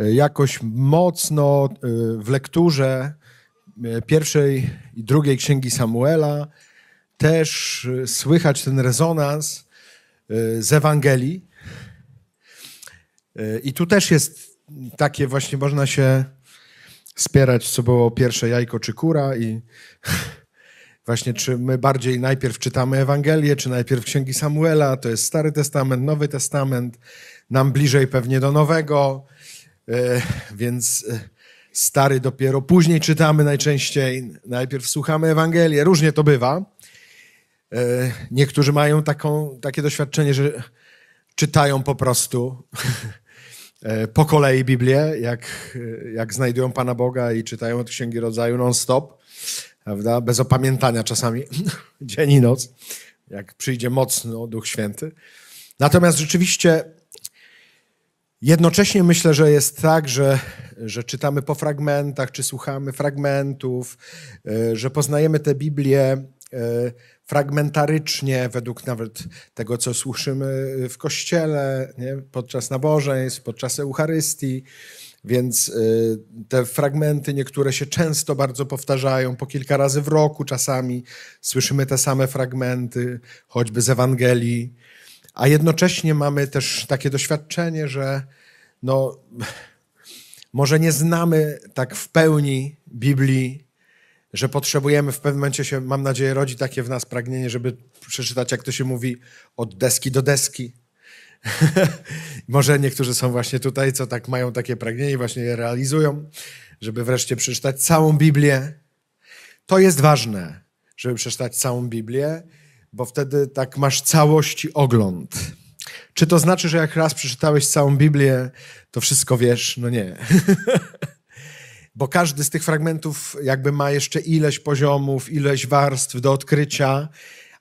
E, jakoś mocno e, w lekturze e, pierwszej i drugiej księgi Samuela też słychać ten rezonans z Ewangelii. I tu też jest takie właśnie, można się spierać, co było pierwsze jajko czy kura i właśnie czy my bardziej najpierw czytamy Ewangelię, czy najpierw Księgi Samuela, to jest Stary Testament, Nowy Testament, nam bliżej pewnie do Nowego, E, więc e, stary dopiero później czytamy najczęściej, najpierw słuchamy Ewangelię, różnie to bywa. E, niektórzy mają taką, takie doświadczenie, że czytają po prostu po kolei Biblię, jak, jak znajdują Pana Boga i czytają od Księgi Rodzaju non-stop, prawda? bez opamiętania czasami, dzień i noc, jak przyjdzie mocno Duch Święty. Natomiast rzeczywiście Jednocześnie myślę, że jest tak, że, że czytamy po fragmentach, czy słuchamy fragmentów, e, że poznajemy tę Biblię e, fragmentarycznie, według nawet tego, co słyszymy w kościele, nie? podczas nabożeństw, podczas Eucharystii. Więc e, te fragmenty, niektóre się często bardzo powtarzają, po kilka razy w roku czasami słyszymy te same fragmenty, choćby z Ewangelii a jednocześnie mamy też takie doświadczenie, że no, może nie znamy tak w pełni Biblii, że potrzebujemy w pewnym momencie się, mam nadzieję, rodzi takie w nas pragnienie, żeby przeczytać, jak to się mówi, od deski do deski. może niektórzy są właśnie tutaj, co tak mają takie pragnienie właśnie je realizują, żeby wreszcie przeczytać całą Biblię. To jest ważne, żeby przeczytać całą Biblię bo wtedy tak masz całości ogląd. Czy to znaczy, że jak raz przeczytałeś całą Biblię, to wszystko wiesz? No nie. bo każdy z tych fragmentów jakby ma jeszcze ileś poziomów, ileś warstw do odkrycia,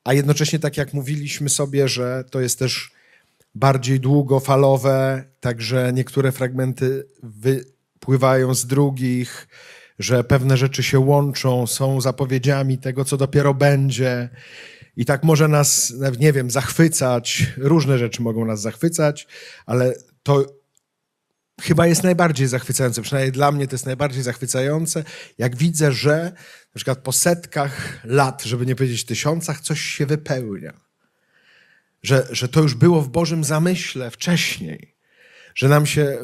a jednocześnie tak jak mówiliśmy sobie, że to jest też bardziej długofalowe, także niektóre fragmenty wypływają z drugich, że pewne rzeczy się łączą, są zapowiedziami tego, co dopiero będzie. I tak może nas, nie wiem, zachwycać, różne rzeczy mogą nas zachwycać, ale to chyba jest najbardziej zachwycające, przynajmniej dla mnie to jest najbardziej zachwycające, jak widzę, że na przykład po setkach lat, żeby nie powiedzieć tysiącach, coś się wypełnia. Że, że to już było w Bożym zamyśle wcześniej że nam się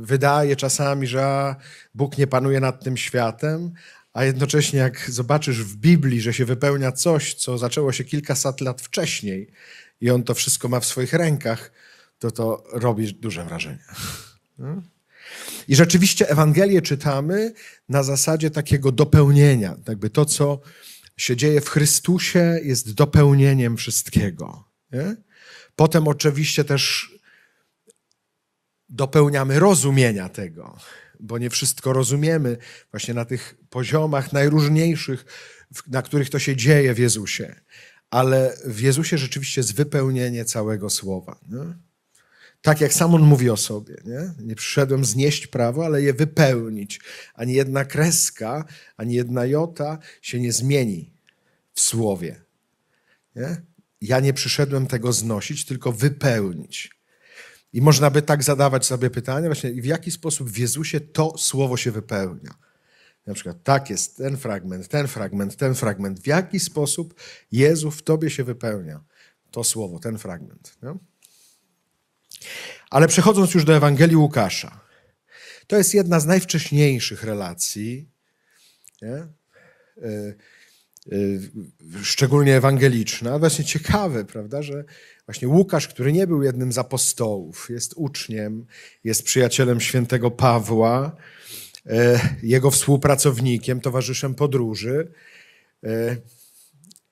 wydaje czasami, że Bóg nie panuje nad tym światem, a jednocześnie jak zobaczysz w Biblii, że się wypełnia coś, co zaczęło się kilkaset lat wcześniej i on to wszystko ma w swoich rękach, to to robi duże wrażenie. No. I rzeczywiście Ewangelię czytamy na zasadzie takiego dopełnienia. Jakby to, co się dzieje w Chrystusie, jest dopełnieniem wszystkiego. Potem oczywiście też dopełniamy rozumienia tego bo nie wszystko rozumiemy właśnie na tych poziomach najróżniejszych, na których to się dzieje w Jezusie. Ale w Jezusie rzeczywiście jest wypełnienie całego słowa. Nie? Tak jak sam on mówi o sobie. Nie? nie przyszedłem znieść prawo, ale je wypełnić. Ani jedna kreska, ani jedna jota się nie zmieni w słowie. Nie? Ja nie przyszedłem tego znosić, tylko wypełnić. I można by tak zadawać sobie pytanie, właśnie w jaki sposób w Jezusie to słowo się wypełnia. Na przykład tak jest ten fragment, ten fragment, ten fragment. W jaki sposób Jezus w tobie się wypełnia to słowo, ten fragment. Nie? No. Ale przechodząc już do Ewangelii Łukasza, to jest jedna z najwcześniejszych relacji. Nie? Y, Y, szczególnie ewangeliczna. Właśnie ciekawe, prawda, że właśnie Łukasz, który nie był jednym z apostołów, jest uczniem, jest przyjacielem świętego Pawła, e, jego współpracownikiem, towarzyszem podróży. E,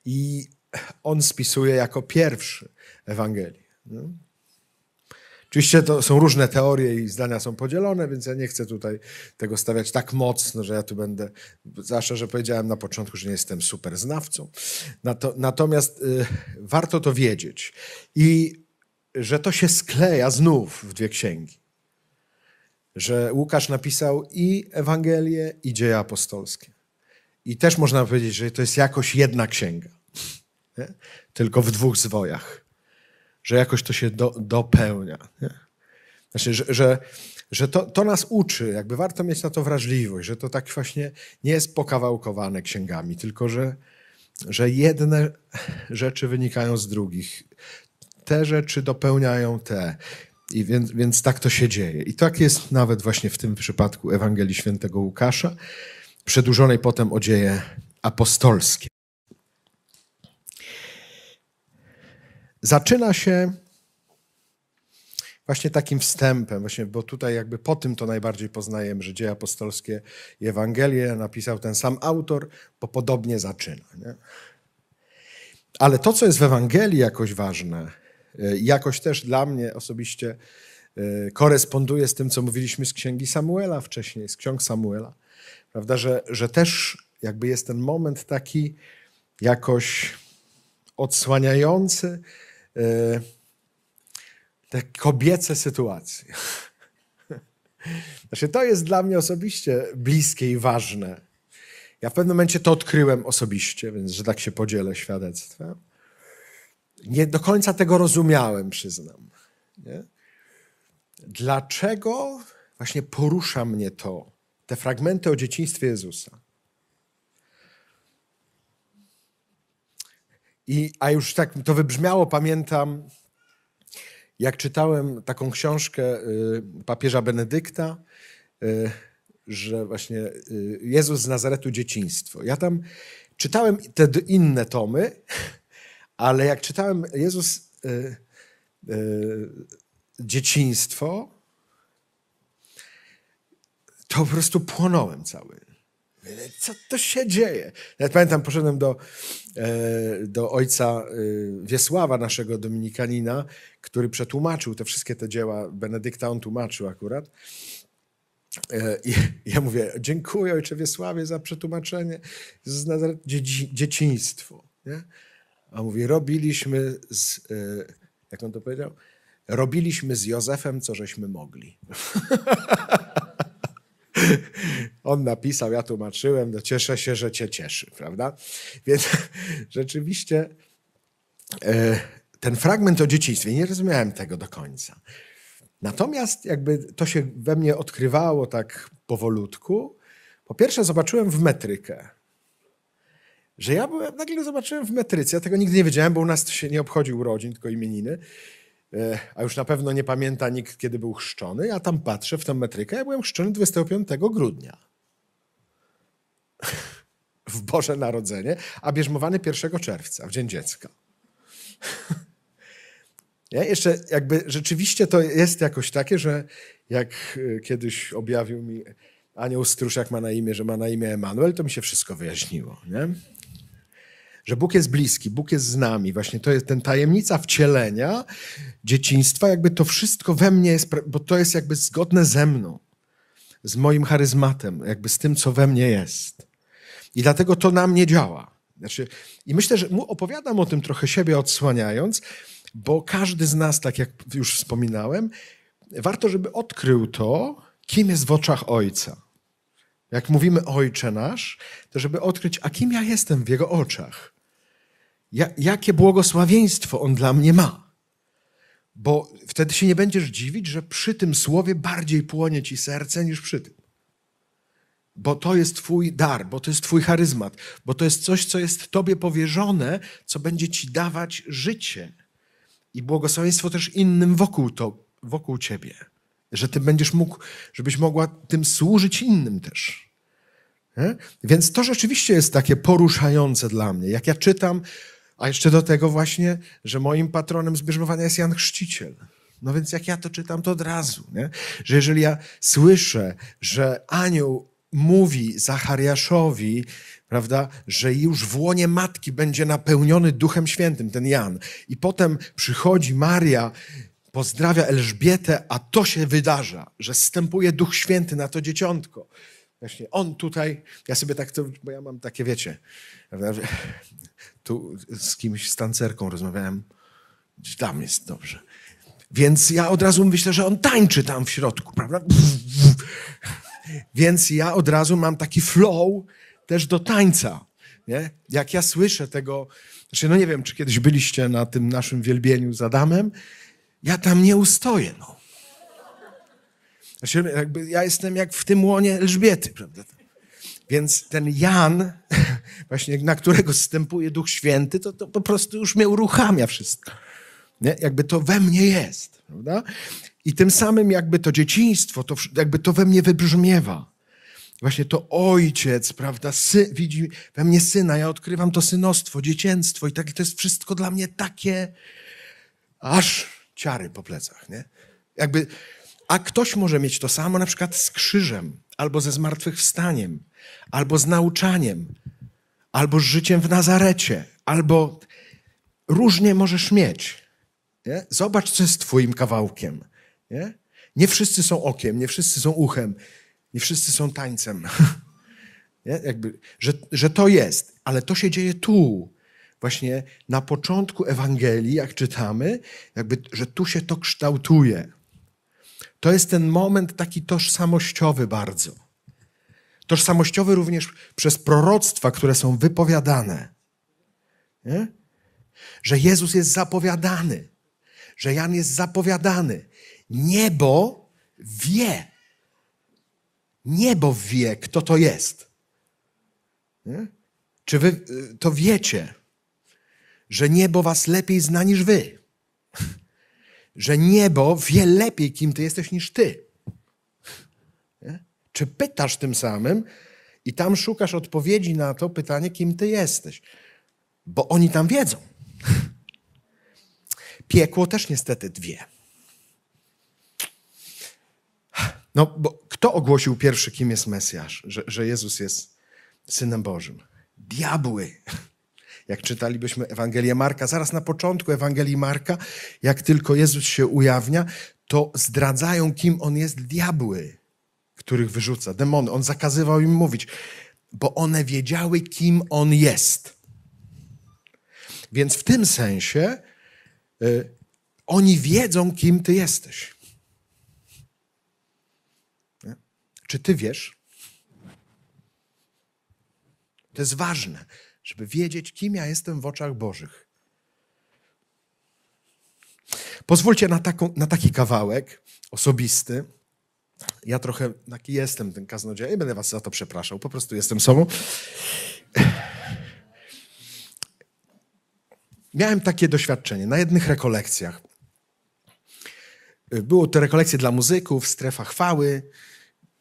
I on spisuje jako pierwszy Ewangelię. Oczywiście to są różne teorie i zdania są podzielone, więc ja nie chcę tutaj tego stawiać tak mocno, że ja tu będę, zwłaszcza, że powiedziałem na początku, że nie jestem super znawcą. natomiast y, warto to wiedzieć i że to się skleja znów w dwie księgi. Że Łukasz napisał i Ewangelię, i dzieje apostolskie. I też można powiedzieć, że to jest jakoś jedna księga, nie? tylko w dwóch zwojach że jakoś to się do, dopełnia. Nie? Znaczy, że, że, że to, to nas uczy, jakby warto mieć na to wrażliwość, że to tak właśnie nie jest pokawałkowane księgami, tylko że, że jedne rzeczy wynikają z drugich. Te rzeczy dopełniają te. I więc, więc tak to się dzieje. I tak jest nawet właśnie w tym przypadku Ewangelii Świętego Łukasza, przedłużonej potem o dzieje apostolskie. zaczyna się właśnie takim wstępem, właśnie, bo tutaj jakby po tym to najbardziej poznajemy, że dzieje apostolskie i Ewangelię napisał ten sam autor, bo podobnie zaczyna. Nie? Ale to, co jest w Ewangelii jakoś ważne, y, jakoś też dla mnie osobiście y, koresponduje z tym, co mówiliśmy z księgi Samuela wcześniej, z ksiąg Samuela, prawda, że, że też jakby jest ten moment taki jakoś odsłaniający, E, te kobiece sytuacje. Znaczy, to jest dla mnie osobiście bliskie i ważne. Ja w pewnym momencie to odkryłem osobiście, więc że tak się podzielę świadectwem. Nie do końca tego rozumiałem, przyznam. Nie? Dlaczego właśnie porusza mnie to, te fragmenty o dzieciństwie Jezusa? I, a już tak to wybrzmiało, pamiętam, jak czytałem taką książkę y, papieża Benedykta, y, że właśnie y, Jezus z Nazaretu dzieciństwo. Ja tam czytałem te inne tomy, ale jak czytałem Jezus dzieciństwo, to po prostu płonąłem cały. Co to się dzieje? Nawet pamiętam, poszedłem do, e, do ojca e, Wiesława, naszego dominikanina, który przetłumaczył te wszystkie te dzieła Benedykta, on tłumaczył akurat. E, I ja mówię, dziękuję ojcze Wiesławie za przetłumaczenie z Nazaret dzieci, dzieciństwo. Nie? A mówi, robiliśmy z, jak on to powiedział? Robiliśmy z Józefem, co żeśmy mogli. On napisał, ja tłumaczyłem, no cieszę się, że cię cieszy, prawda? Więc rzeczywiście e, ten fragment o dzieciństwie, nie rozumiałem tego do końca. Natomiast jakby to się we mnie odkrywało tak powolutku. Po pierwsze zobaczyłem w metrykę, że ja byłem, nagle zobaczyłem w metryce, ja tego nigdy nie wiedziałem, bo u nas to się nie obchodził urodzin, tylko imieniny, E, a już na pewno nie pamięta nikt, kiedy był chrzczony. A tam patrzę w tę metrykę, ja byłem chrzczony 25 grudnia. w Boże Narodzenie, a bierzmowany 1 czerwca, w Dzień Dziecka. Ja jeszcze jakby rzeczywiście to jest jakoś takie, że jak e, kiedyś objawił mi anioł stróż, jak ma na imię, że ma na imię Emanuel, to mi się wszystko wyjaśniło. Nie? że Bóg jest bliski, Bóg jest z nami. Właśnie to jest ten tajemnica wcielenia dzieciństwa, jakby to wszystko we mnie jest, bo to jest jakby zgodne ze mną, z moim charyzmatem, jakby z tym, co we mnie jest. I dlatego to na mnie działa. Znaczy, I myślę, że mu opowiadam o tym trochę siebie odsłaniając, bo każdy z nas, tak jak już wspominałem, warto, żeby odkrył to, kim jest w oczach Ojca. Jak mówimy Ojcze nasz, to żeby odkryć, a kim ja jestem w Jego oczach ja, jakie błogosławieństwo on dla mnie ma. Bo wtedy się nie będziesz dziwić, że przy tym słowie bardziej płonie ci serce niż przy tym. Bo to jest Twój dar, bo to jest Twój charyzmat, bo to jest coś, co jest Tobie powierzone, co będzie Ci dawać życie i błogosławieństwo też innym wokół, to, wokół Ciebie. Że Ty będziesz mógł, żebyś mogła tym służyć innym też. Nie? Więc to rzeczywiście jest takie poruszające dla mnie. Jak ja czytam a jeszcze do tego właśnie, że moim patronem zbierzmowania jest Jan Chrzciciel. No więc jak ja to czytam, to od razu, nie? że jeżeli ja słyszę, że anioł mówi Zachariaszowi, prawda, że już w łonie matki będzie napełniony Duchem Świętym, ten Jan. I potem przychodzi Maria, pozdrawia Elżbietę, a to się wydarza, że stępuje Duch Święty na to dzieciątko. Właśnie on tutaj, ja sobie tak to, bo ja mam takie, wiecie, prawda, tu z kimś, z tancerką rozmawiałem, tam jest dobrze. Więc ja od razu myślę, że on tańczy tam w środku, prawda? Więc ja od razu mam taki flow też do tańca. Nie? Jak ja słyszę tego, znaczy no nie wiem, czy kiedyś byliście na tym naszym wielbieniu z Adamem, ja tam nie ustoję. No. Znaczy, ja jestem jak w tym łonie Elżbiety, prawda? Więc ten Jan, właśnie na którego zstępuje Duch Święty, to, to po prostu już mnie uruchamia wszystko. Nie? Jakby to we mnie jest. Prawda? I tym samym jakby to dzieciństwo, to jakby to we mnie wybrzmiewa. Właśnie to ojciec, prawda, sy, widzi we mnie syna, ja odkrywam to synostwo, dziecięctwo i tak, i to jest wszystko dla mnie takie aż ciary po plecach, nie? Jakby a ktoś może mieć to samo na przykład z krzyżem, albo ze zmartwychwstaniem, albo z nauczaniem, albo z życiem w Nazarecie, albo różnie możesz mieć. Nie? Zobacz, co jest Twoim kawałkiem. Nie? nie wszyscy są okiem, nie wszyscy są uchem, nie wszyscy są tańcem. nie? Jakby, że, że to jest, ale to się dzieje tu. Właśnie na początku Ewangelii, jak czytamy, jakby, że tu się to kształtuje. To jest ten moment taki tożsamościowy bardzo. Tożsamościowy również przez proroctwa, które są wypowiadane. Nie? Że Jezus jest zapowiadany, że Jan jest zapowiadany. Niebo wie. Niebo wie, kto to jest. Nie? Czy wy y, to wiecie, że niebo was lepiej zna niż wy? że niebo wie lepiej, kim ty jesteś niż ty. Nie? Czy pytasz tym samym i tam szukasz odpowiedzi na to pytanie, kim ty jesteś? Bo oni tam wiedzą. Piekło też niestety dwie. No, bo kto ogłosił pierwszy, kim jest Mesjasz, że, że Jezus jest Synem Bożym? Diabły. Jak czytalibyśmy Ewangelię Marka, zaraz na początku Ewangelii Marka, jak tylko Jezus się ujawnia, to zdradzają, kim on jest diabły, których wyrzuca, demony. On zakazywał im mówić, bo one wiedziały, kim on jest. Więc w tym sensie y, oni wiedzą, kim ty jesteś. Nie? Czy ty wiesz? To jest ważne żeby wiedzieć, kim ja jestem w oczach Bożych. Pozwólcie na, taką, na taki kawałek osobisty. Ja trochę taki jestem, ten kaznodzieja, i będę was za to przepraszał. Po prostu jestem sobą. Miałem takie doświadczenie na jednych rekolekcjach. Było to rekolekcje dla muzyków, strefa chwały,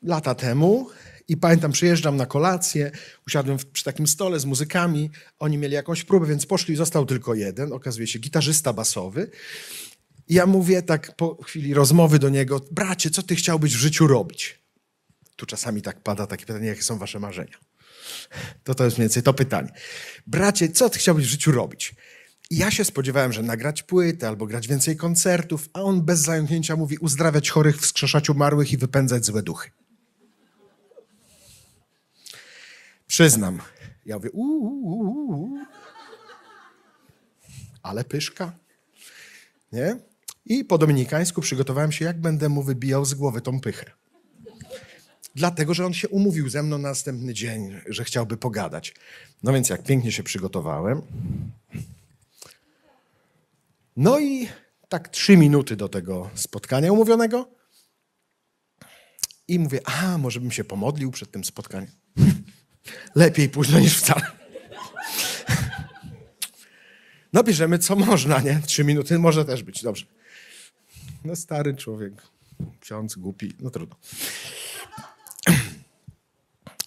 lata temu. I pamiętam, przyjeżdżam na kolację, usiadłem w, przy takim stole z muzykami, oni mieli jakąś próbę, więc poszli i został tylko jeden, okazuje się gitarzysta basowy. I ja mówię tak po chwili rozmowy do niego, bracie, co ty chciałbyś w życiu robić? Tu czasami tak pada takie pytanie, jakie są wasze marzenia? To to jest mniej więcej to pytanie. Bracie, co ty chciałbyś w życiu robić? I ja się spodziewałem, że nagrać płytę albo grać więcej koncertów, a on bez zająknięcia mówi uzdrawiać chorych, wskrzeszać umarłych i wypędzać złe duchy. Przyznam. Ja mówię, ale pyszka. Nie? I po dominikańsku przygotowałem się, jak będę mu wybijał z głowy tą pychę. Dlatego, że on się umówił ze mną na następny dzień, że chciałby pogadać. No więc jak pięknie się przygotowałem. No i tak trzy minuty do tego spotkania umówionego. I mówię, a może bym się pomodlił przed tym spotkaniem lepiej późno niż wcale. No bierzemy co można, nie? Trzy minuty może też być, dobrze. No stary człowiek, ksiądz, głupi, no trudno.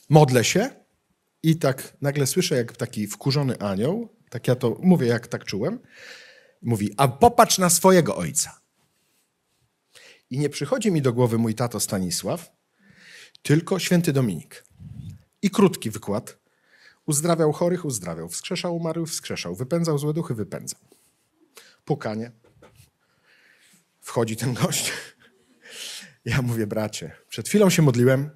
Modlę się i tak nagle słyszę, jak taki wkurzony anioł, tak ja to mówię, jak tak czułem, mówi, a popatrz na swojego ojca. I nie przychodzi mi do głowy mój tato Stanisław, tylko święty Dominik i krótki wykład. Uzdrawiał chorych, uzdrawiał, wskrzeszał umarłych, wskrzeszał, wypędzał złe duchy, wypędzał. Pukanie. Wchodzi ten gość. Ja mówię, bracie, przed chwilą się modliłem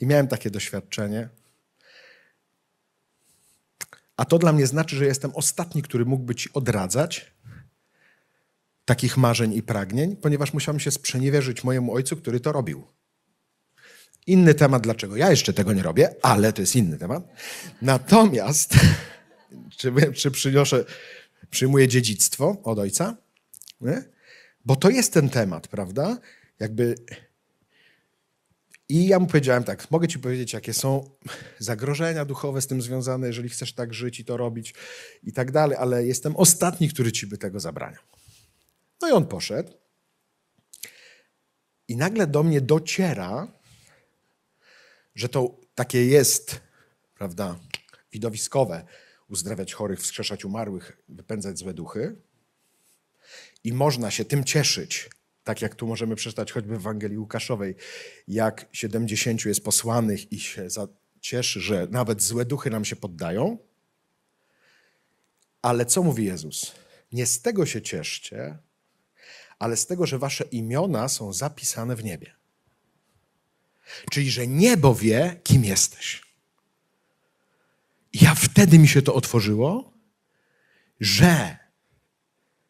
i miałem takie doświadczenie. A to dla mnie znaczy, że jestem ostatni, który mógłby ci odradzać takich marzeń i pragnień, ponieważ musiałem się sprzeniewierzyć mojemu ojcu, który to robił. Inny temat, dlaczego ja jeszcze tego nie robię, ale to jest inny temat. Natomiast, czy, czy przyniosę, przyjmuję dziedzictwo od ojca? Nie? Bo to jest ten temat, prawda? Jakby. I ja mu powiedziałem tak, mogę ci powiedzieć, jakie są zagrożenia duchowe z tym związane, jeżeli chcesz tak żyć i to robić i tak dalej, ale jestem ostatni, który ci by tego zabraniał. No i on poszedł. I nagle do mnie dociera, że to takie jest, prawda, widowiskowe, uzdrawiać chorych, wskrzeszać umarłych, wypędzać złe duchy. I można się tym cieszyć, tak jak tu możemy przeczytać choćby w Ewangelii Łukaszowej, jak 70 jest posłanych i się cieszy, że nawet złe duchy nam się poddają. Ale co mówi Jezus? Nie z tego się cieszcie, ale z tego, że wasze imiona są zapisane w niebie. Czyli, że niebo wie, kim jesteś. I ja wtedy mi się to otworzyło, że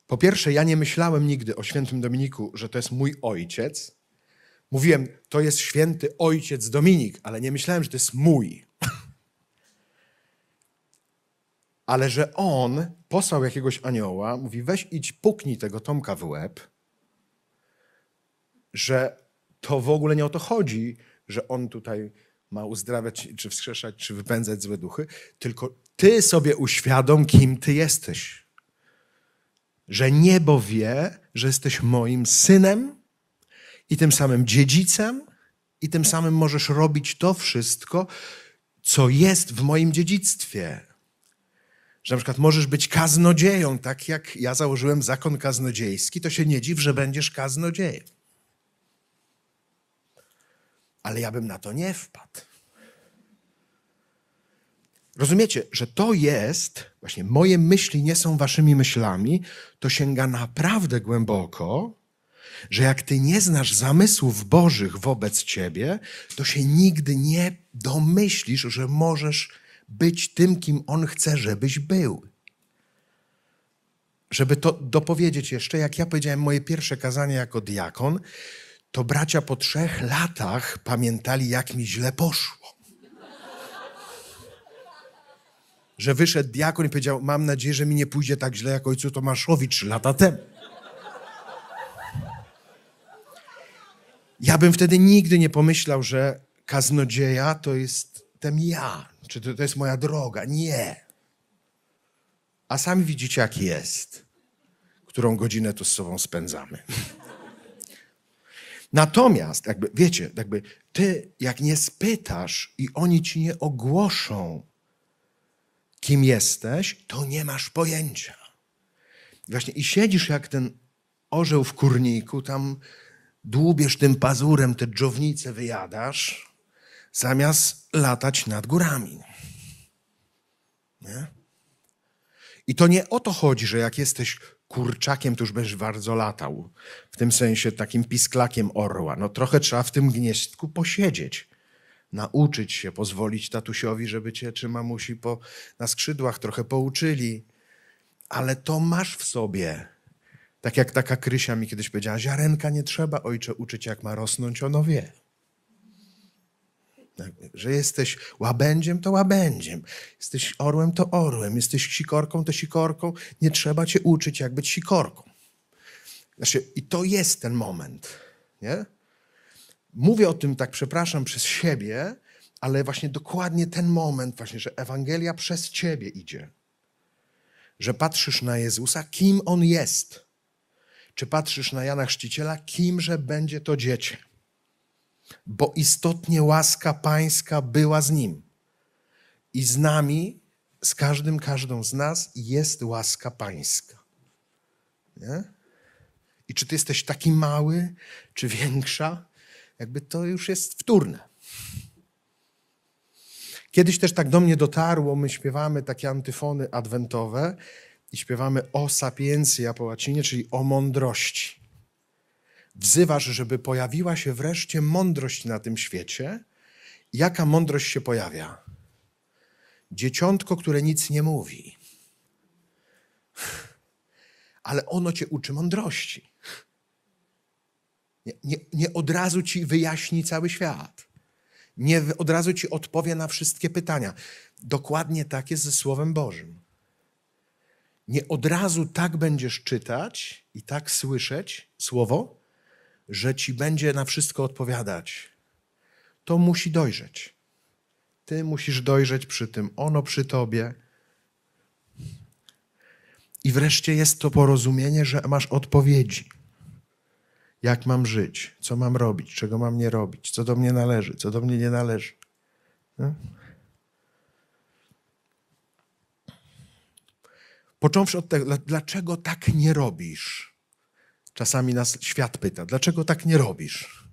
po pierwsze, ja nie myślałem nigdy o świętym Dominiku, że to jest mój ojciec. Mówiłem, to jest święty ojciec Dominik, ale nie myślałem, że to jest mój. ale że on posłał jakiegoś anioła, mówi: weź idź, puknij tego Tomka w łeb, że to w ogóle nie o to chodzi, że on tutaj ma uzdrawiać, czy wskrzeszać, czy wypędzać złe duchy, tylko ty sobie uświadom, kim ty jesteś. Że niebo wie, że jesteś moim synem i tym samym dziedzicem, i tym samym możesz robić to wszystko, co jest w moim dziedzictwie. Że na przykład możesz być kaznodzieją, tak jak ja założyłem zakon kaznodziejski, to się nie dziw, że będziesz kaznodziejem ale ja bym na to nie wpadł. Rozumiecie, że to jest, właśnie moje myśli nie są waszymi myślami, to sięga naprawdę głęboko, że jak ty nie znasz zamysłów Bożych wobec ciebie, to się nigdy nie domyślisz, że możesz być tym, kim On chce, żebyś był. Żeby to dopowiedzieć jeszcze, jak ja powiedziałem moje pierwsze kazanie jako diakon, to bracia po trzech latach pamiętali, jak mi źle poszło. Że wyszedł diakon i powiedział: Mam nadzieję, że mi nie pójdzie tak źle jak ojcu Tomaszowi trzy lata temu. Ja bym wtedy nigdy nie pomyślał, że kaznodzieja to jest ten ja, czy to, to jest moja droga. Nie. A sami widzicie, jak jest, którą godzinę tu z sobą spędzamy. Natomiast, jakby, wiecie, jakby ty, jak nie spytasz i oni ci nie ogłoszą, kim jesteś, to nie masz pojęcia. Właśnie i siedzisz jak ten orzeł w kurniku, tam dłubiesz tym pazurem, te dżownice wyjadasz, zamiast latać nad górami. Nie? I to nie o to chodzi, że jak jesteś kurczakiem to już będziesz bardzo latał. W tym sensie takim pisklakiem orła. No trochę trzeba w tym gniezdku posiedzieć. Nauczyć się, pozwolić tatusiowi, żeby cię czy mamusi po, na skrzydłach trochę pouczyli. Ale to masz w sobie. Tak jak taka Krysia mi kiedyś powiedziała, ziarenka nie trzeba ojcze uczyć jak ma rosnąć, ono wie. Tak, że jesteś łabędziem, to łabędziem. Jesteś orłem, to orłem. Jesteś sikorką, to sikorką. Nie trzeba cię uczyć, jak być sikorką. Znaczy, I to jest ten moment. Nie? Mówię o tym tak, przepraszam, przez siebie, ale właśnie dokładnie ten moment, właśnie, że Ewangelia przez ciebie idzie. Że patrzysz na Jezusa, kim on jest. Czy patrzysz na Jana Chrzciciela, kimże będzie to dziecię bo istotnie łaska Pańska była z nim. I z nami, z każdym, każdą z nas jest łaska Pańska. Nie? I czy ty jesteś taki mały, czy większa, jakby to już jest wtórne. Kiedyś też tak do mnie dotarło, my śpiewamy takie antyfony adwentowe i śpiewamy o sapiencia po łacinie, czyli o mądrości. Wzywasz, żeby pojawiła się wreszcie mądrość na tym świecie. Jaka mądrość się pojawia? Dzieciątko, które nic nie mówi. Ale ono cię uczy mądrości. Nie, nie, nie od razu ci wyjaśni cały świat. Nie od razu ci odpowie na wszystkie pytania. Dokładnie tak jest ze Słowem Bożym nie od razu tak będziesz czytać i tak słyszeć słowo, że ci będzie na wszystko odpowiadać, to musi dojrzeć. Ty musisz dojrzeć przy tym, ono przy tobie. I wreszcie jest to porozumienie, że masz odpowiedzi. Jak mam żyć, co mam robić, czego mam nie robić, co do mnie należy, co do mnie nie należy. No? Począwszy od tego, dlaczego tak nie robisz? Czasami nas świat pyta, dlaczego tak nie robisz?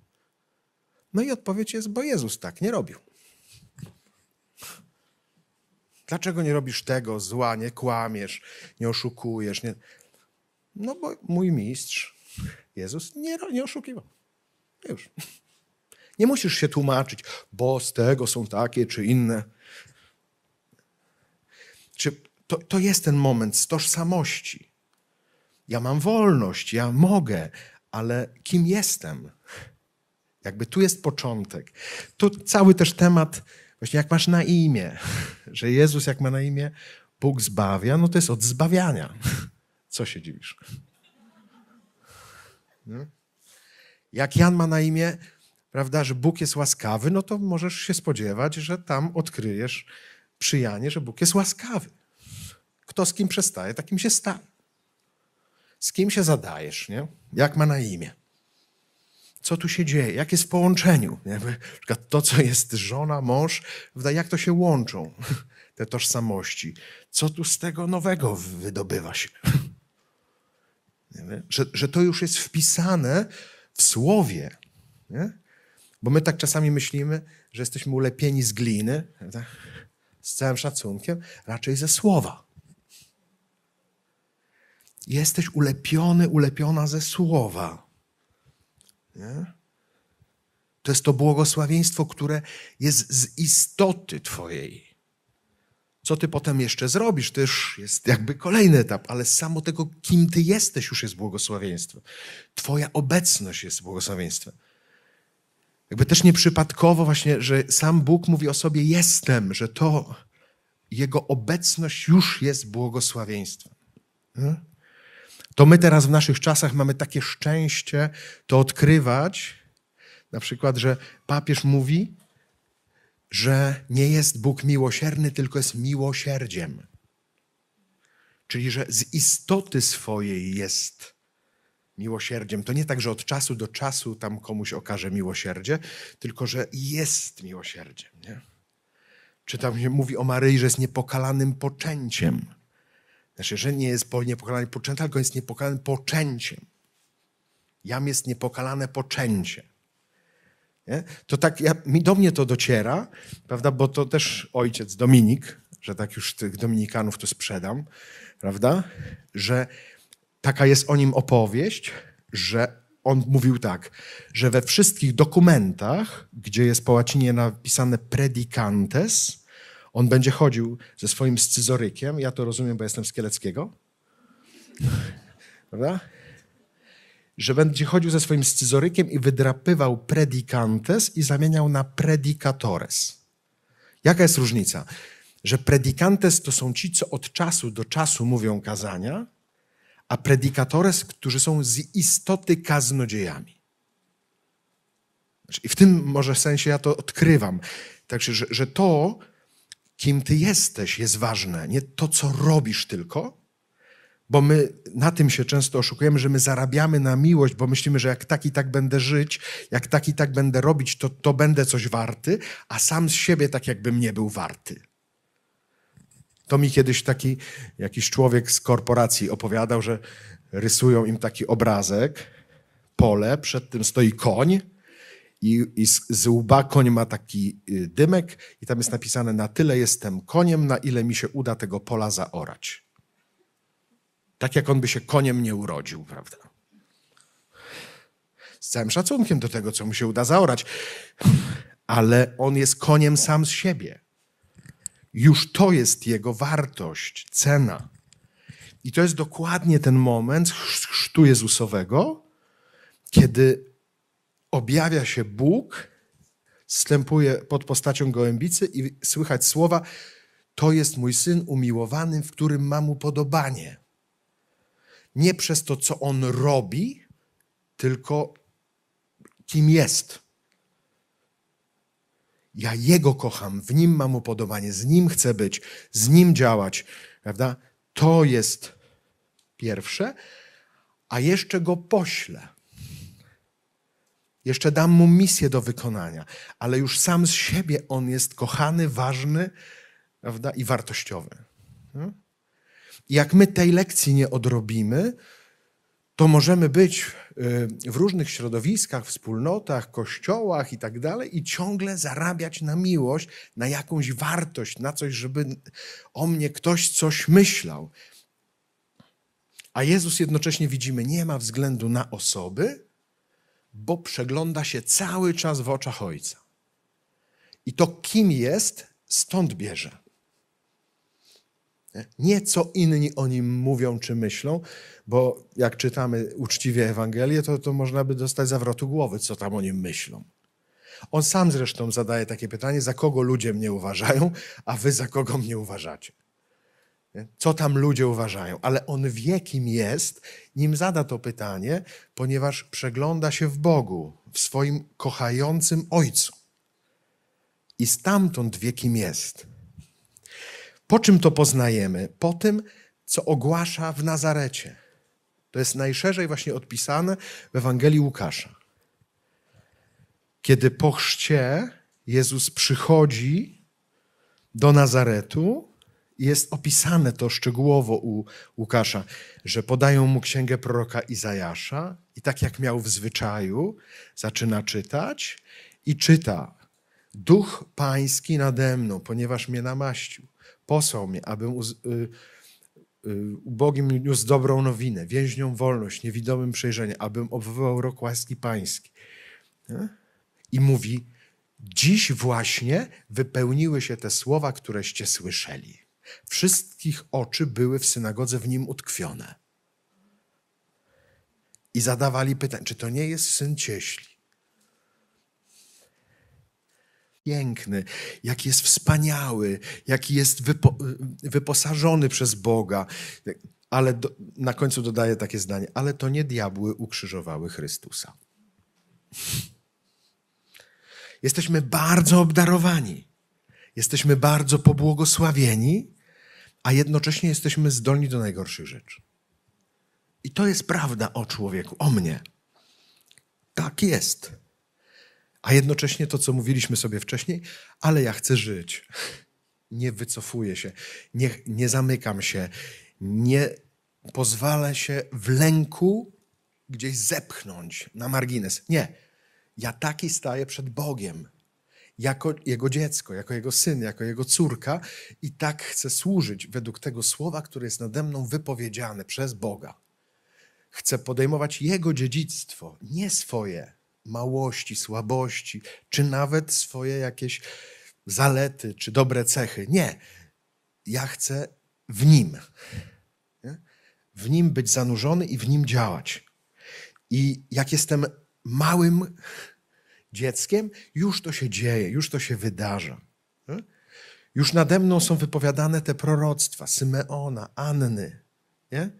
No i odpowiedź jest, bo Jezus tak nie robił. Dlaczego nie robisz tego zła, nie kłamiesz, nie oszukujesz? Nie... No bo mój mistrz, Jezus, nie, nie oszukiwał. Już. Nie musisz się tłumaczyć, bo z tego są takie czy inne. Czy to, to jest ten moment z tożsamości. Ja mam wolność, ja mogę, ale kim jestem? Jakby tu jest początek. Tu cały też temat, właśnie jak masz na imię, że Jezus jak ma na imię, Bóg zbawia, no to jest od zbawiania. Co się dziwisz? Nie? No. Jak Jan ma na imię, prawda, że Bóg jest łaskawy, no to możesz się spodziewać, że tam odkryjesz przy Janie, że Bóg jest łaskawy. Kto z kim przestaje, takim się staje z kim się zadajesz, nie? jak ma na imię. Co tu się dzieje? Jak jest w połączeniu? Nie? Na przykład to, co jest żona, mąż, jak to się łączą te tożsamości? Co tu z tego nowego wydobywa się? Że, że to już jest wpisane w słowie. Nie? Bo my tak czasami myślimy, że jesteśmy ulepieni z gliny, tak? z całym szacunkiem, raczej ze słowa. Jesteś ulepiony, ulepiona ze słowa. Nie? To jest to błogosławieństwo, które jest z istoty Twojej. Co Ty potem jeszcze zrobisz, to już jest jakby kolejny etap, ale samo tego, kim Ty jesteś, już jest błogosławieństwem. Twoja obecność jest błogosławieństwem. Jakby też nieprzypadkowo właśnie, że sam Bóg mówi o sobie jestem, że to Jego obecność już jest błogosławieństwem. Hmm? To my teraz w naszych czasach mamy takie szczęście to odkrywać, na przykład, że papież mówi, że nie jest Bóg miłosierny, tylko jest miłosierdziem. Czyli, że z istoty swojej jest miłosierdziem. To nie tak, że od czasu do czasu tam komuś okaże miłosierdzie, tylko że jest miłosierdziem. Nie? Czy tam się mówi o Maryi, że jest niepokalanym poczęciem. Znaczy, że nie jest niepokalany poczęty, tylko jest niepokalany poczęciem. Jam jest niepokalane poczęcie. Nie? To tak ja, mi do mnie to dociera, prawda, bo to też ojciec Dominik, że tak już tych Dominikanów to sprzedam, prawda, że taka jest o nim opowieść, że on mówił tak, że we wszystkich dokumentach, gdzie jest po łacinie napisane predicantes, on będzie chodził ze swoim scyzorykiem, ja to rozumiem, bo jestem z Kieleckiego, prawda? Że będzie chodził ze swoim scyzorykiem i wydrapywał predikantes i zamieniał na predikatores. Jaka jest różnica? Że predikantes to są ci, co od czasu do czasu mówią kazania, a predikatores, którzy są z istoty kaznodziejami. I w tym może sensie ja to odkrywam. Także, że, że to, kim ty jesteś jest ważne, nie to, co robisz tylko, bo my na tym się często oszukujemy, że my zarabiamy na miłość, bo myślimy, że jak tak i tak będę żyć, jak tak i tak będę robić, to, to będę coś warty, a sam z siebie tak jakbym nie był warty. To mi kiedyś taki jakiś człowiek z korporacji opowiadał, że rysują im taki obrazek, pole, przed tym stoi koń, i, i z, z łba koń ma taki y, dymek i tam jest napisane na tyle jestem koniem, na ile mi się uda tego pola zaorać. Tak jak on by się koniem nie urodził, prawda? Z całym szacunkiem do tego, co mu się uda zaorać, ale on jest koniem sam z siebie. Już to jest jego wartość, cena. I to jest dokładnie ten moment chrztu Jezusowego, kiedy objawia się Bóg, stępuje pod postacią gołębicy i słychać słowa: To jest mój syn umiłowany, w którym mam upodobanie. Nie przez to, co on robi, tylko kim jest. Ja Jego kocham, w Nim mam upodobanie, z Nim chcę być, z Nim działać, prawda? To jest pierwsze, a jeszcze Go pośle." Jeszcze dam mu misję do wykonania, ale już sam z siebie on jest kochany, ważny prawda? i wartościowy. Hmm? I jak my tej lekcji nie odrobimy, to możemy być y, w różnych środowiskach, wspólnotach, kościołach i tak dalej, i ciągle zarabiać na miłość, na jakąś wartość, na coś, żeby o mnie ktoś coś myślał. A Jezus jednocześnie widzimy, nie ma względu na osoby, bo przegląda się cały czas w oczach Ojca. I to, kim jest, stąd bierze. Nie co inni o nim mówią czy myślą, bo jak czytamy uczciwie Ewangelię, to, to można by dostać zawrotu głowy, co tam o nim myślą. On sam zresztą zadaje takie pytanie: za kogo ludzie mnie uważają, a wy za kogo mnie uważacie? co tam ludzie uważają, ale on wie, kim jest, nim zada to pytanie, ponieważ przegląda się w Bogu, w swoim kochającym Ojcu. I stamtąd wie, kim jest. Po czym to poznajemy? Po tym, co ogłasza w Nazarecie. To jest najszerzej właśnie odpisane w Ewangelii Łukasza. Kiedy po chrzcie Jezus przychodzi do Nazaretu, jest opisane to szczegółowo u Łukasza, że podają mu księgę proroka Izajasza i tak jak miał w zwyczaju, zaczyna czytać i czyta: Duch Pański nade mną, ponieważ mnie namaścił, posłał mnie, abym uz- y, y, ubogim niósł dobrą nowinę, więźniom wolność, niewidomym przejrzenie, abym obwołał rok łaski Pański. I mówi: Dziś właśnie wypełniły się te słowa, któreście słyszeli. Wszystkich oczy były w synagodze w nim utkwione. I zadawali pytanie, czy to nie jest syn cieśli? piękny, jaki jest wspaniały, jaki jest wypo, wyposażony przez Boga. Ale do, na końcu dodaje takie zdanie: Ale to nie diabły ukrzyżowały Chrystusa. Jesteśmy bardzo obdarowani. Jesteśmy bardzo pobłogosławieni, a jednocześnie jesteśmy zdolni do najgorszych rzeczy. I to jest prawda o człowieku, o mnie. Tak jest. A jednocześnie to, co mówiliśmy sobie wcześniej, ale ja chcę żyć. Nie wycofuję się, nie, nie zamykam się, nie pozwalę się w lęku gdzieś zepchnąć na margines. Nie. Ja taki staję przed Bogiem jako jego dziecko, jako jego syn, jako jego córka i tak chcę służyć według tego słowa, które jest nade mną wypowiedziane przez Boga. Chcę podejmować jego dziedzictwo, nie swoje małości, słabości, czy nawet swoje jakieś zalety czy dobre cechy. Nie. Ja chcę w nim. Nie? W nim być zanurzony i w nim działać. I jak jestem małym dzieckiem, już to się dzieje, już to się wydarza. E? Już nade mną są wypowiadane te proroctwa Symeona, Anny. Nie?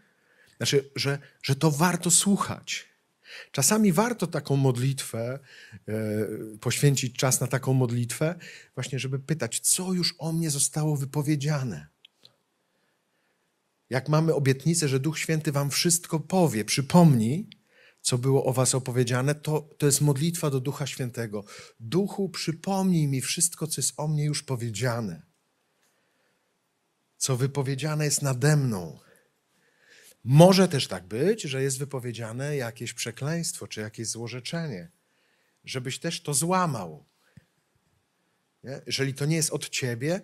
Znaczy, że, że to warto słuchać. Czasami warto taką modlitwę, e, poświęcić czas na taką modlitwę, właśnie, żeby pytać, co już o mnie zostało wypowiedziane. Jak mamy obietnicę, że Duch Święty Wam wszystko powie, przypomni, co było o Was opowiedziane, to, to jest modlitwa do Ducha Świętego. Duchu, przypomnij mi wszystko, co jest o mnie już powiedziane, co wypowiedziane jest nade mną. Może też tak być, że jest wypowiedziane jakieś przekleństwo czy jakieś złorzeczenie, żebyś też to złamał. Nie? Jeżeli to nie jest od ciebie,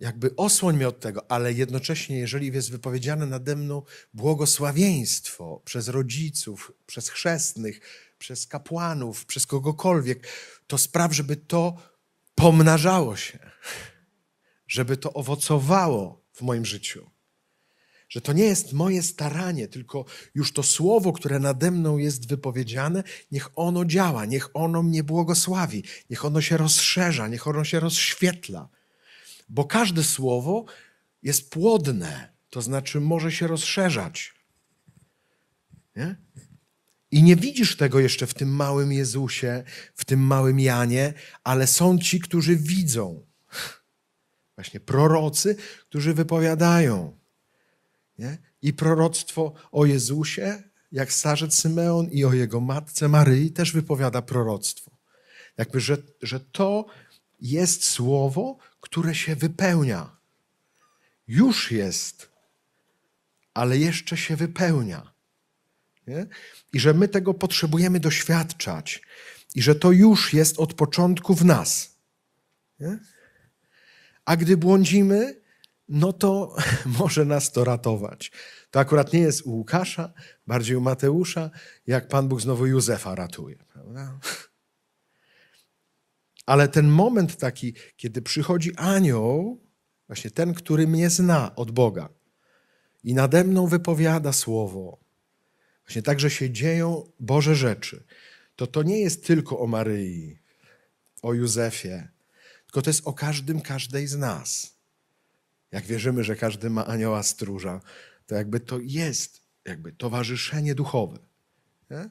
jakby osłoń mnie od tego, ale jednocześnie, jeżeli jest wypowiedziane nade mną błogosławieństwo przez rodziców, przez chrzestnych, przez kapłanów, przez kogokolwiek, to spraw, żeby to pomnażało się, żeby to owocowało w moim życiu. Że to nie jest moje staranie, tylko już to słowo, które nade mną jest wypowiedziane, niech ono działa, niech ono mnie błogosławi, niech ono się rozszerza, niech ono się rozświetla bo każde słowo jest płodne, to znaczy może się rozszerzać. Nie? I nie widzisz tego jeszcze w tym małym Jezusie, w tym małym Janie, ale są ci, którzy widzą. Właśnie prorocy, którzy wypowiadają. Nie? I proroctwo o Jezusie, jak starzec Symeon i o jego matce Maryi, też wypowiada proroctwo. Jakby, że, że to jest słowo, które się wypełnia. Już jest, ale jeszcze się wypełnia. Nie? I że my tego potrzebujemy doświadczać, i że to już jest od początku w nas. Nie? A gdy błądzimy, no to może nas to ratować. To akurat nie jest u Łukasza, bardziej u Mateusza, jak Pan Bóg znowu Józefa ratuje. Prawda? Ale ten moment taki, kiedy przychodzi anioł, właśnie ten, który mnie zna od Boga i nade mną wypowiada słowo, właśnie tak, że się dzieją Boże rzeczy, to to nie jest tylko o Maryi, o Józefie, tylko to jest o każdym, każdej z nas. Jak wierzymy, że każdy ma anioła stróża, to jakby to jest jakby towarzyszenie duchowe. Nie?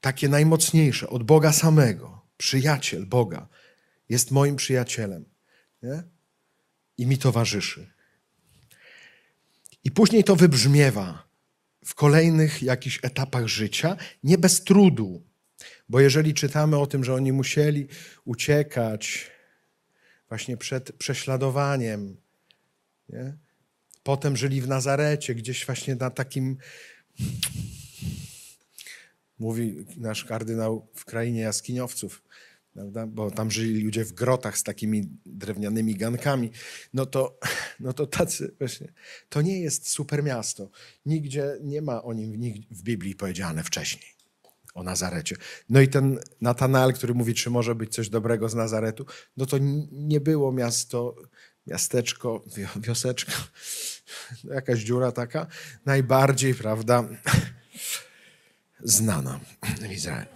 Takie najmocniejsze, od Boga samego przyjaciel Boga, jest moim przyjacielem nie? i mi towarzyszy. I później to wybrzmiewa w kolejnych jakichś etapach życia, nie bez trudu, bo jeżeli czytamy o tym, że oni musieli uciekać właśnie przed prześladowaniem, nie? potem żyli w Nazarecie, gdzieś właśnie na takim mówi nasz kardynał w krainie jaskiniowców prawda? bo tam żyli ludzie w grotach z takimi drewnianymi gankami, no to, no to tacy właśnie, to nie jest super miasto. Nigdzie nie ma o nim w, Biblii powiedziane wcześniej, o Nazarecie. No i ten Natanael, który mówi, czy może być coś dobrego z Nazaretu, no to nie było miasto, miasteczko, wioseczka, jakaś dziura taka, najbardziej, prawda, znana w Izraelu.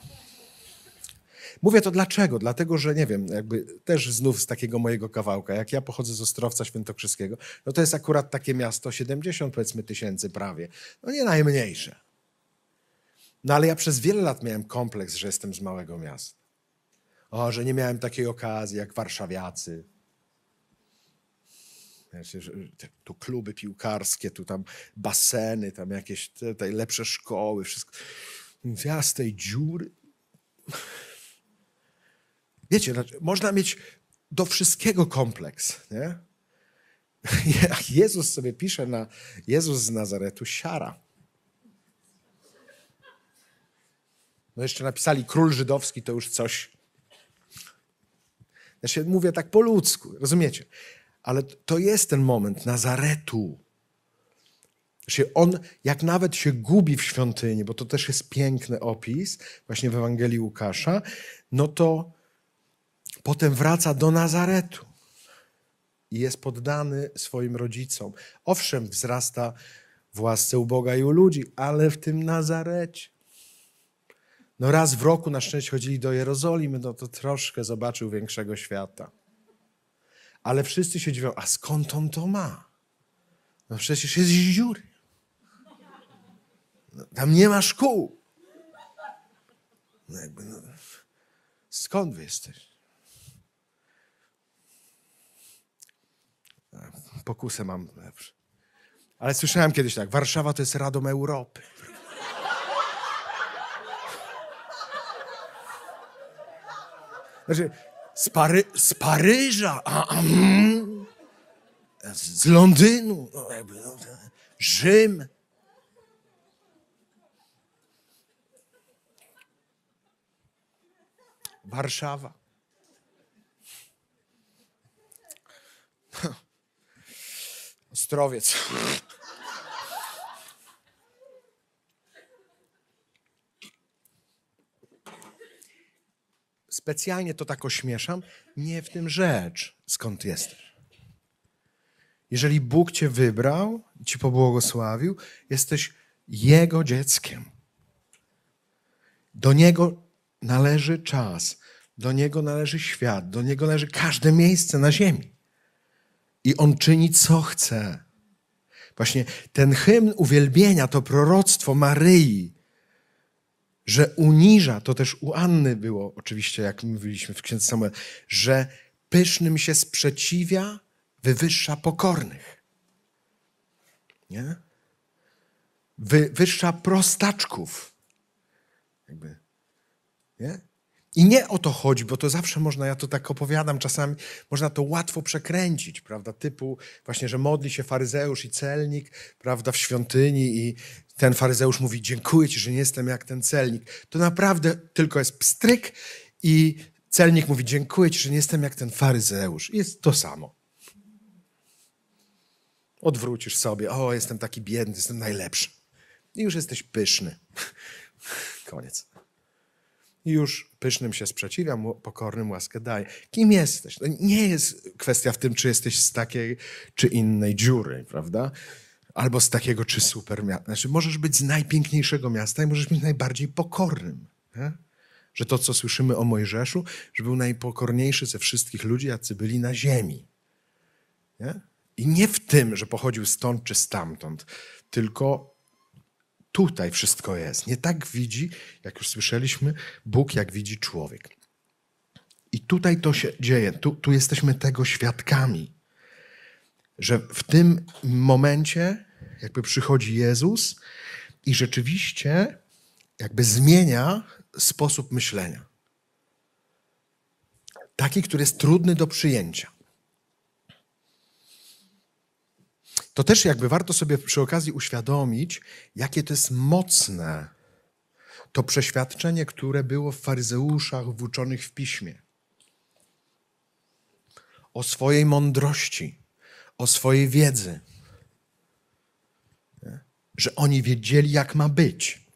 Mówię to dlaczego? Dlatego, że nie wiem, jakby też znów z takiego mojego kawałka, jak ja pochodzę z Ostrowca Świętokrzyskiego, no to jest akurat takie miasto 70 powiedzmy tysięcy prawie, no nie najmniejsze. No ale ja przez wiele lat miałem kompleks, że jestem z małego miasta. O, że nie miałem takiej okazji jak warszawiacy, tu kluby piłkarskie, tu tam baseny, tam jakieś te, lepsze szkoły, wszystko. Ja z tej dziury. Wiecie, znaczy, można mieć do wszystkiego kompleks, nie? Jak Jezus sobie pisze na Jezus z Nazaretu siara. No jeszcze napisali król żydowski, to już coś. Znaczy, mówię tak po ludzku, rozumiecie? Ale to jest ten moment Nazaretu. Znaczy on, jak nawet się gubi w świątyni, bo to też jest piękny opis właśnie w Ewangelii Łukasza, no to Potem wraca do Nazaretu i jest poddany swoim rodzicom. Owszem, wzrasta w łasce u Boga i u ludzi, ale w tym Nazarecie. No raz w roku na szczęście chodzili do Jerozolimy, no to troszkę zobaczył większego świata. Ale wszyscy się dziwią, a skąd on to ma? No przecież jest z dziury. No, tam nie ma szkół. No jakby, no, skąd wy jesteś? pokusę mam. Ale słyszałem kiedyś tak, Warszawa to jest radom Europy. Znaczy, z, Pary z Paryża, a, a, z Londynu, no, jakby, no, Rzym. Warszawa. Ostrowiec. Specjalnie to tak ośmieszam. Nie w tym rzecz, skąd jesteś. Jeżeli Bóg cię wybrał, ci pobłogosławił, jesteś Jego dzieckiem. Do Niego należy czas, do Niego należy świat, do Niego należy każde miejsce na ziemi i on czyni co chce. Właśnie ten hymn uwielbienia to proroctwo Maryi, że uniża, to też u Anny było oczywiście, jak mówiliśmy w księdze Samuel, że pysznym się sprzeciwia, wywyższa pokornych. Nie? Wywyższa prostaczków. Jakby. Nie? I nie o to chodzi, bo to zawsze można, ja to tak opowiadam czasami, można to łatwo przekręcić, prawda? Typu właśnie, że modli się faryzeusz i celnik, prawda, w świątyni i ten faryzeusz mówi, dziękuję ci, że nie jestem jak ten celnik. To naprawdę tylko jest pstryk i celnik mówi, dziękuję ci, że nie jestem jak ten faryzeusz. jest to samo. Odwrócisz sobie, o, jestem taki biedny, jestem najlepszy. I już jesteś pyszny. Koniec. Już pysznym się sprzeciwiam, pokornym łaskę daje. Kim jesteś? To no, nie jest kwestia w tym, czy jesteś z takiej czy innej dziury, prawda? Albo z takiego czy super miasta. Znaczy, możesz być z najpiękniejszego miasta i możesz być najbardziej pokornym. Nie? Że to, co słyszymy o Mojżeszu, że był najpokorniejszy ze wszystkich ludzi, jacy byli na ziemi. Nie? I nie w tym, że pochodził stąd czy stamtąd, tylko Tutaj wszystko jest. Nie tak widzi, jak już słyszeliśmy, Bóg, jak widzi człowiek. I tutaj to się dzieje. Tu, tu jesteśmy tego świadkami, że w tym momencie jakby przychodzi Jezus i rzeczywiście jakby zmienia sposób myślenia. Taki, który jest trudny do przyjęcia. to też jakby warto sobie przy okazji uświadomić, jakie to jest mocne to przeświadczenie, które było w faryzeuszach w w piśmie. O swojej mądrości, o swojej wiedzy. Że oni wiedzieli, jak ma być.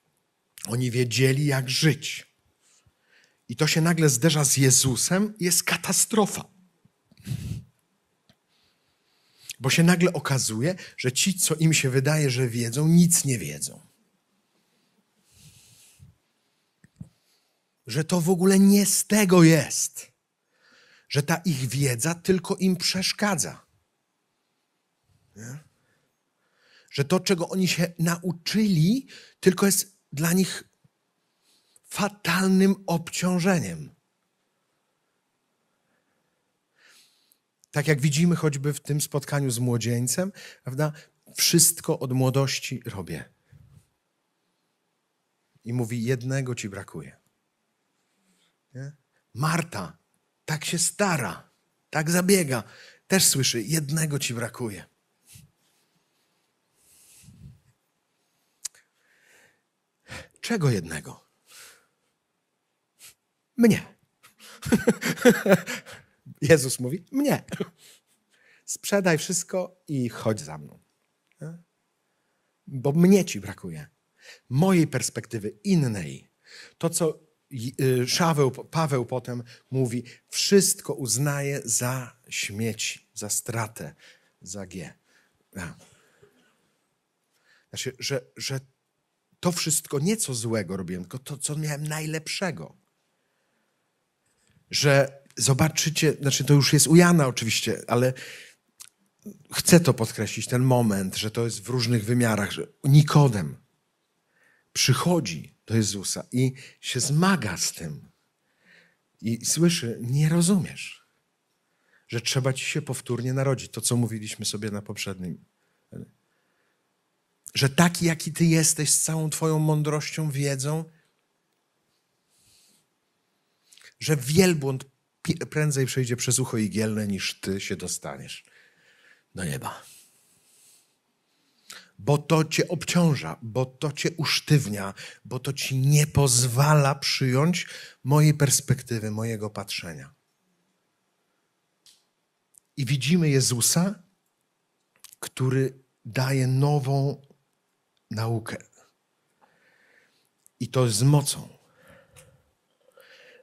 Oni wiedzieli, jak żyć. I to się nagle zderza z Jezusem, jest katastrofa. Bo się nagle okazuje, że ci, co im się wydaje, że wiedzą, nic nie wiedzą. Że to w ogóle nie z tego jest. Że ta ich wiedza tylko im przeszkadza. Nie? Że to, czego oni się nauczyli, tylko jest dla nich fatalnym obciążeniem. Tak jak widzimy choćby w tym spotkaniu z młodzieńcem, prawda? Wszystko od młodości robię. I mówi: Jednego ci brakuje. Nie? Marta tak się stara, tak zabiega. Też słyszy: Jednego ci brakuje. Czego jednego? Mnie. Jezus mówi, mnie. Sprzedaj wszystko i chodź za mną. Bo mnie ci brakuje. Mojej perspektywy, innej. To, co y, y, Szaweł, Paweł potem mówi, wszystko uznaje za śmieci, za stratę, za G. Znaczy, że, że to wszystko nieco złego robiłem, tylko to, co miałem najlepszego. Że zobaczycie, znaczy to już jest u Jana oczywiście, ale chcę to podkreślić, ten moment, że to jest w różnych wymiarach, że Nikodem przychodzi do Jezusa i się zmaga z tym. I słyszy, nie rozumiesz, że trzeba ci się powtórnie narodzić. To, co mówiliśmy sobie na poprzednim. Że taki, jaki ty jesteś, z całą twoją mądrością, wiedzą, że wielbłąd prędzej przejdzie przez ucho igielne, niż ty się dostaniesz do nieba. Bo to cię obciąża, bo to cię usztywnia, bo to ci nie pozwala przyjąć mojej perspektywy, mojego patrzenia. I widzimy Jezusa, który daje nową naukę. I to z mocą.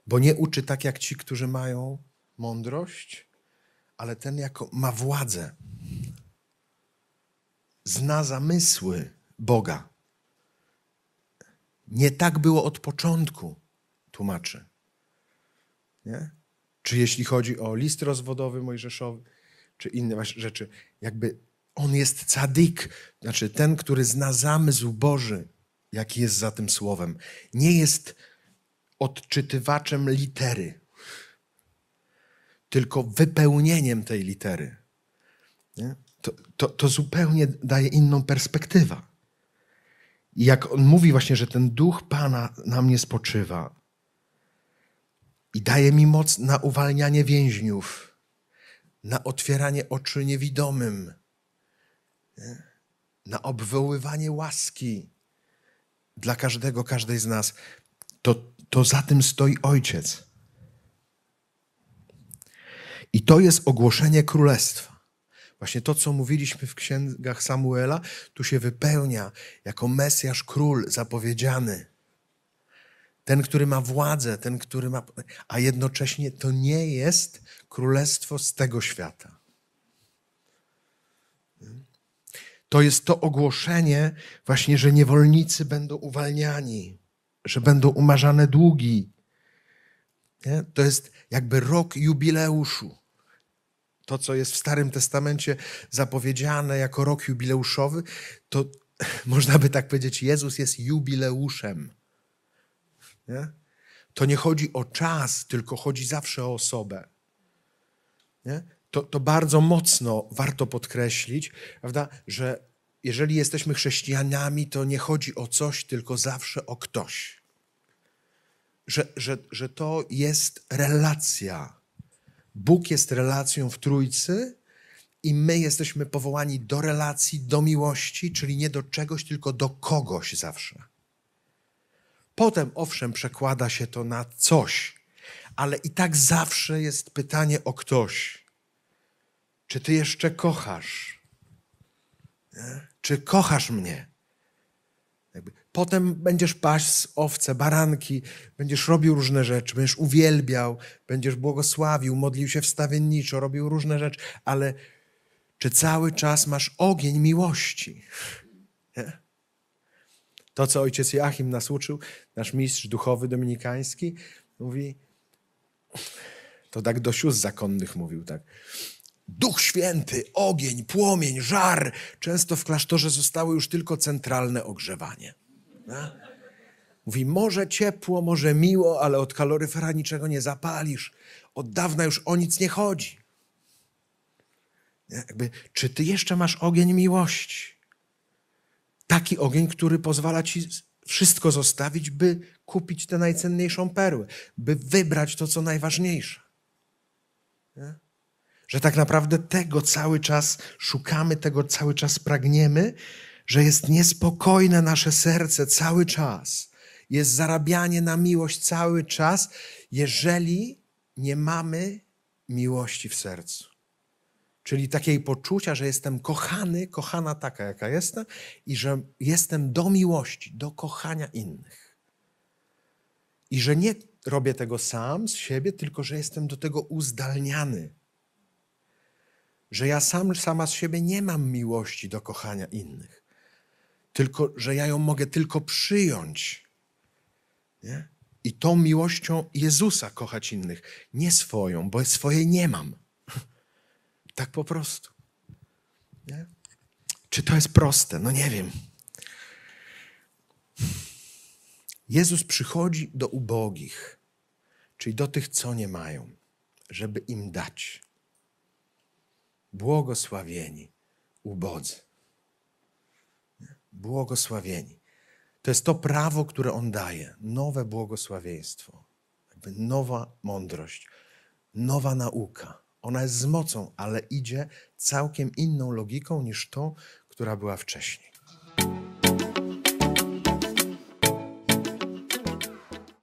Bo nie uczy tak jak ci, którzy mają mądrość, ale ten jako ma władzę. Zna zamysły Boga. Nie tak było od początku, tłumaczy. Nie? Czy jeśli chodzi o list rozwodowy Mojżeszowy, czy inne rzeczy, jakby on jest cadyk, znaczy ten, który zna zamysł Boży, jaki jest za tym słowem. Nie jest odczytywaczem litery, tylko wypełnieniem tej litery. To, to, to, zupełnie daje inną perspektywę. I jak on mówi właśnie, że ten duch Pana na mnie spoczywa i daje mi moc na uwalnianie więźniów, na otwieranie oczu niewidomym, na obwoływanie łaski dla każdego, każdej z nas, to to za tym stoi Ojciec. I to jest ogłoszenie królestwa. Właśnie to, co mówiliśmy w księgach Samuela, tu się wypełnia jako Mesjasz król zapowiedziany. Ten, który ma władzę, ten, który ma. A jednocześnie to nie jest królestwo z tego świata. To jest to ogłoszenie, właśnie, że niewolnicy będą uwalniani że będą umarzane długi. Nie? To jest jakby rok jubileuszu. To, co jest w Starym Testamencie zapowiedziane jako rok jubileuszowy, to można by tak powiedzieć, Jezus jest jubileuszem. Nie? To nie chodzi o czas, tylko chodzi zawsze o osobę. Nie? To, to bardzo mocno warto podkreślić, prawda, że jeżeli jesteśmy chrześcijanami, to nie chodzi o coś, tylko zawsze o ktoś. Że, że, że to jest relacja. Bóg jest relacją w Trójcy i my jesteśmy powołani do relacji, do miłości, czyli nie do czegoś, tylko do kogoś zawsze. Potem, owszem, przekłada się to na coś, ale i tak zawsze jest pytanie o ktoś. Czy ty jeszcze kochasz? Czy kochasz mnie? Jakby. Potem będziesz paść z owce, baranki, będziesz robił różne rzeczy, będziesz uwielbiał, będziesz błogosławił, modlił się wstawienniczo, robił różne rzeczy, ale czy cały czas masz ogień miłości? Nie? To, co ojciec Joachim nas uczył, nasz mistrz duchowy dominikański, mówi, to tak do sióstr zakonnych mówił, tak Duch Święty, ogień, płomień, żar. Często w klasztorze zostało już tylko centralne ogrzewanie. No. Mówi, może ciepło, może miło, ale od kaloryfera niczego nie zapalisz. Od dawna już o nic nie chodzi. Jakby, czy ty jeszcze masz ogień miłości? Taki ogień, który pozwala ci wszystko zostawić, by kupić tę najcenniejszą perłę, by wybrać to, co najważniejsze. Nie? że tak naprawdę tego cały czas szukamy, tego cały czas pragniemy, że jest niespokojne nasze serce cały czas, jest zarabianie na miłość cały czas, jeżeli nie mamy miłości w sercu. Czyli takiej poczucia, że jestem kochany, kochana taka, jaka jestem, i że jestem do miłości, do kochania innych. I że nie robię tego sam z siebie, tylko że jestem do tego uzdalniany że ja sam, sama z siebie nie mam miłości do kochania innych, tylko że ja ją mogę tylko przyjąć. Nie? I tą miłością Jezusa kochać innych, nie swoją, bo swojej nie mam. Tak po prostu. Nie? Czy to jest proste? No nie wiem. Jezus przychodzi do ubogich, czyli do tych, co nie mają, żeby im dać. Błogosławieni ubodzy. Błogosławieni. To jest to prawo, które On daje. Nowe błogosławieństwo, nowa mądrość, nowa nauka. Ona jest z mocą, ale idzie całkiem inną logiką niż to, która była wcześniej.